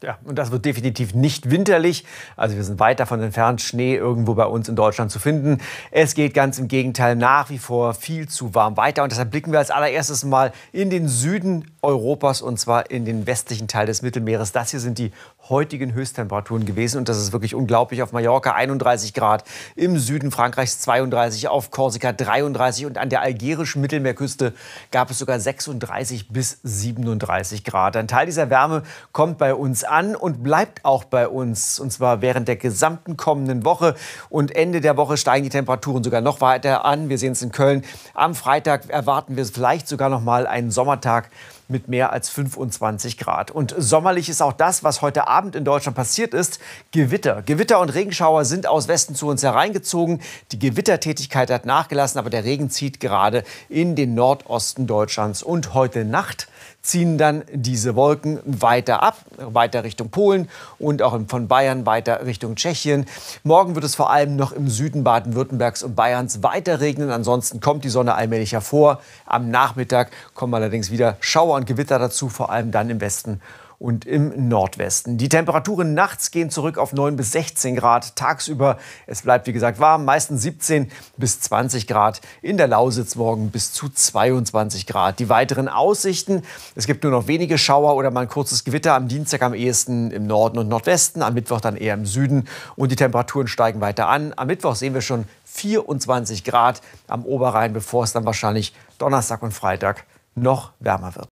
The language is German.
Ja, und das wird definitiv nicht winterlich. Also wir sind weit davon entfernt, Schnee irgendwo bei uns in Deutschland zu finden. Es geht ganz im Gegenteil nach wie vor viel zu warm weiter. Und deshalb blicken wir als allererstes mal in den Süden Europas und zwar in den westlichen Teil des Mittelmeeres. Das hier sind die heutigen Höchsttemperaturen gewesen. Und das ist wirklich unglaublich. Auf Mallorca 31 Grad, im Süden Frankreichs 32, auf Korsika 33 und an der algerischen Mittelmeerküste gab es sogar 36 bis 37 Grad. Ein Teil dieser Wärme kommt bei uns an und bleibt auch bei uns. Und zwar während der gesamten kommenden Woche. Und Ende der Woche steigen die Temperaturen sogar noch weiter an. Wir sehen es in Köln. Am Freitag erwarten wir vielleicht sogar noch mal einen Sommertag mit mehr als 25 Grad. Und sommerlich ist auch das, was heute Abend in Deutschland passiert ist. Gewitter. Gewitter und Regenschauer sind aus Westen zu uns hereingezogen. Die Gewittertätigkeit hat nachgelassen, aber der Regen zieht gerade in den Nordosten Deutschlands. Und heute Nacht ziehen dann diese Wolken weiter ab, weiter Richtung Polen und auch von Bayern weiter Richtung Tschechien. Morgen wird es vor allem noch im Süden Baden-Württembergs und Bayerns weiter regnen. Ansonsten kommt die Sonne allmählich hervor. Am Nachmittag kommen allerdings wieder Schauer und Gewitter dazu, vor allem dann im Westen und im Nordwesten. Die Temperaturen nachts gehen zurück auf 9 bis 16 Grad. Tagsüber, es bleibt wie gesagt warm, meistens 17 bis 20 Grad. In der Lausitz morgen bis zu 22 Grad. Die weiteren Aussichten, es gibt nur noch wenige Schauer oder mal ein kurzes Gewitter. Am Dienstag am ehesten im Norden und Nordwesten, am Mittwoch dann eher im Süden. Und die Temperaturen steigen weiter an. Am Mittwoch sehen wir schon 24 Grad am Oberrhein, bevor es dann wahrscheinlich Donnerstag und Freitag noch wärmer wird.